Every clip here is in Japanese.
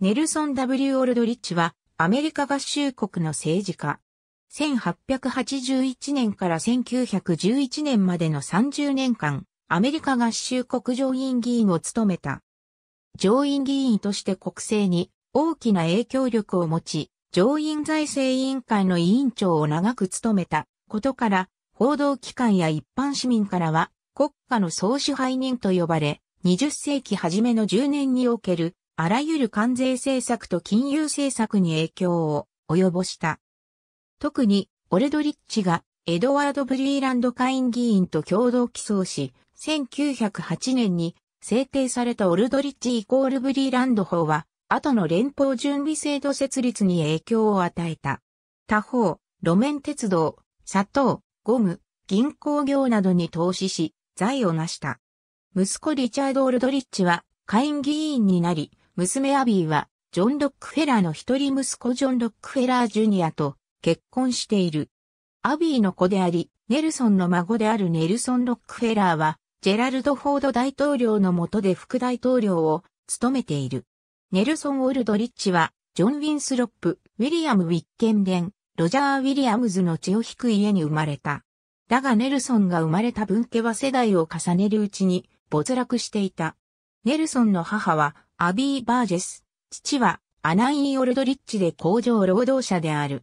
ネルソン・ W・ オルドリッチは、アメリカ合衆国の政治家。1881年から1911年までの30年間、アメリカ合衆国上院議員を務めた。上院議員として国政に大きな影響力を持ち、上院財政委員会の委員長を長く務めたことから、報道機関や一般市民からは国家の総支配人と呼ばれ、20世紀初めの10年におけるあらゆる関税政策と金融政策に影響を及ぼした。特に、オルドリッチがエドワード・ブリーランド下院議員と共同起訴し、1908年に制定されたオルドリッチイコールブリーランド法は、後の連邦準備制度設立に影響を与えた。他方、路面鉄道、砂糖、ゴム、銀行業などに投資し、財を成した。息子リチャード・オルドリッチは、下院議員になり、娘アビーは、ジョン・ロックフェラーの一人息子ジョン・ロックフェラー・ジュニアと結婚している。アビーの子であり、ネルソンの孫であるネルソン・ロックフェラーは、ジェラルド・フォード大統領の下で副大統領を務めている。ネルソン・オルドリッチは、ジョン・ウィンスロップ、ウィリアム・ウィッケンデン、ロジャー・ウィリアムズの血を引く家に生まれた。だがネルソンが生まれた分家は世代を重ねるうちに没落していた。ネルソンの母はアビー・バージェス、父はアナイン・オルドリッチで工場労働者である。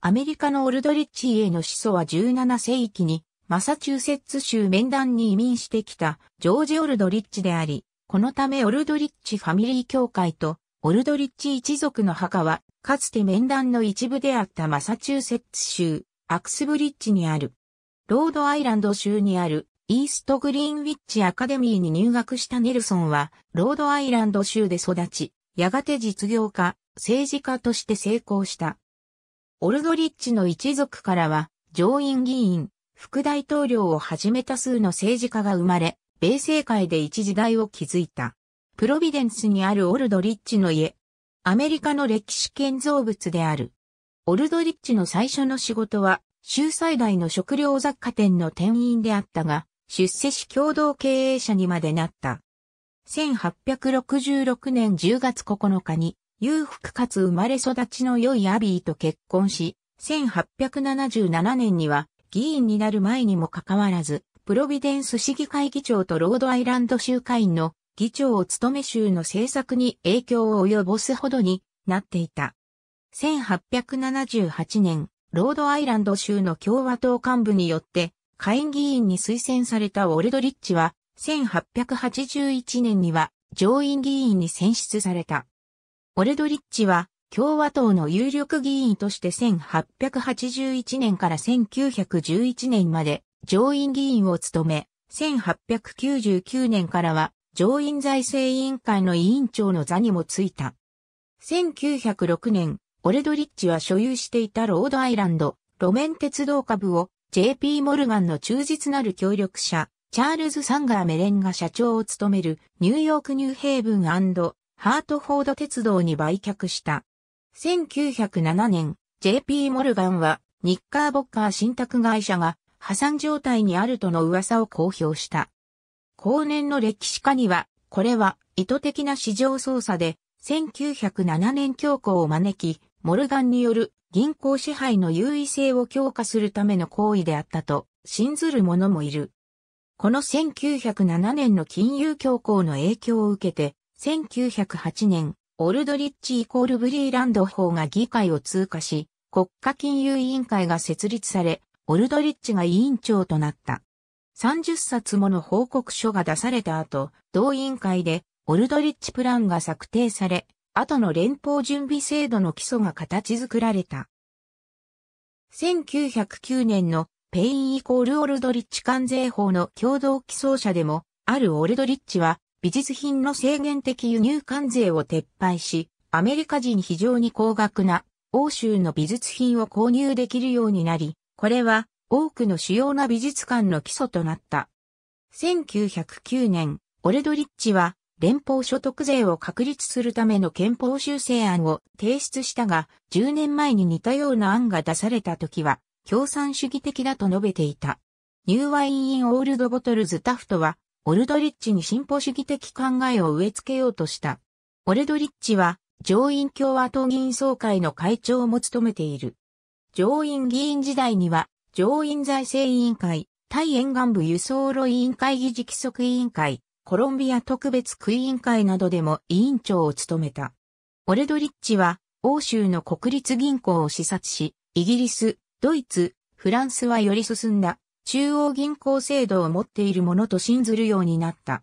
アメリカのオルドリッチ家の始祖は17世紀にマサチューセッツ州面談に移民してきたジョージ・オルドリッチであり、このためオルドリッチファミリー協会とオルドリッチ一族の墓はかつて面談の一部であったマサチューセッツ州アクスブリッジにある。ロードアイランド州にあるイーストグリーンウィッチアカデミーに入学したネルソンは、ロードアイランド州で育ち、やがて実業家、政治家として成功した。オルドリッチの一族からは、上院議員、副大統領をはじめ多数の政治家が生まれ、米政界で一時代を築いた。プロビデンスにあるオルドリッチの家。アメリカの歴史建造物である。オルドリッチの最初の仕事は、州最大の食料雑貨店の店員であったが、出世し共同経営者にまでなった。1866年10月9日に、裕福かつ生まれ育ちの良いアビーと結婚し、1877年には議員になる前にもかかわらず、プロビデンス市議会議長とロードアイランド州会員の議長を務め州の政策に影響を及ぼすほどになっていた。1878年、ロードアイランド州の共和党幹部によって下院議員に推薦されたウォルドリッチは、1881年には上院議員に選出された。ウォルドリッチは共和党の有力議員として1881年から1911年まで上院議員を務め、1899年からは上院財政委員会の委員長の座にもついた。1906年、オレドリッチは所有していたロードアイランド、路面鉄道株を JP モルガンの忠実なる協力者、チャールズ・サンガー・メレンが社長を務めるニューヨーク・ニューヘイブンハートフォード鉄道に売却した。1907年、JP モルガンはニッカーボッカー信託会社が破産状態にあるとの噂を公表した。後年の歴史家には、これは意図的な市場操作で1907年強行を招き、モルガンによる銀行支配の優位性を強化するための行為であったと信ずる者もいる。この1907年の金融恐慌の影響を受けて、1908年、オルドリッチイコールブリーランド法が議会を通過し、国家金融委員会が設立され、オルドリッチが委員長となった。30冊もの報告書が出された後、同委員会でオルドリッチプランが策定され、後の連邦準備制度の基礎が形作られた。1909年のペインイコールオルドリッチ関税法の共同起草者でも、あるオルドリッチは、美術品の制限的輸入関税を撤廃し、アメリカ人非常に高額な欧州の美術品を購入できるようになり、これは多くの主要な美術館の基礎となった。1909年、オルドリッチは連邦所得税を確立するための憲法修正案を提出したが、10年前に似たような案が出された時は、共産主義的だと述べていた。ニューワイン・イン・オールド・ボトルズ・タフトは、オルドリッチに進歩主義的考えを植え付けようとした。オルドリッチは、上院共和党議員総会の会長も務めている。上院議員時代には、上院財政委員会、対沿岸部輸送路委員会議事規則委員会、コロンビア特別区委員会などでも委員長を務めた。オルドリッチは、欧州の国立銀行を視察し、イギリス、ドイツ、フランスはより進んだ中央銀行制度を持っているものと信ずるようになった。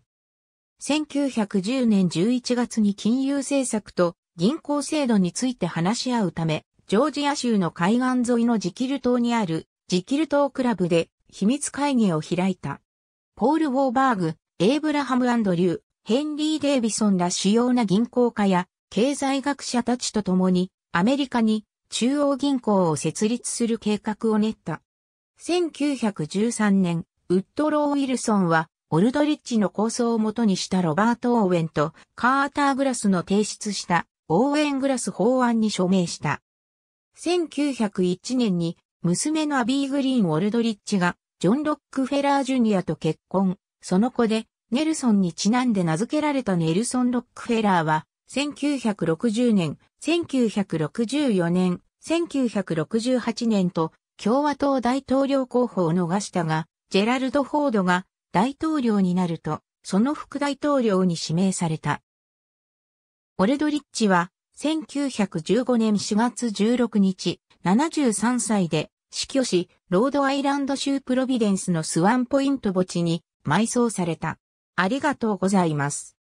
1910年11月に金融政策と銀行制度について話し合うため、ジョージア州の海岸沿いのジキル島にあるジキル島クラブで秘密会議を開いた。ポール・ウォーバーグ、エイブラハム・アンドリュー、ヘンリー・デイビソンら主要な銀行家や経済学者たちと共にアメリカに中央銀行を設立する計画を練った。1913年、ウッドロー・ウィルソンはオルドリッジの構想をもとにしたロバート・オーウェンとカーター・グラスの提出したオーウェン・グラス法案に署名した。1901年に娘のアビー・グリーン・オルドリッジがジョン・ロックフェラー・ジュニアと結婚。その子で、ネルソンにちなんで名付けられたネルソン・ロックフェラーは、1960年、1964年、1968年と共和党大統領候補を逃したが、ジェラルド・フォードが大統領になると、その副大統領に指名された。オルドリッチは、1915年4月16日、73歳で死去し、ロードアイランド州プロビデンスのスワンポイント墓地に埋葬された。ありがとうございます。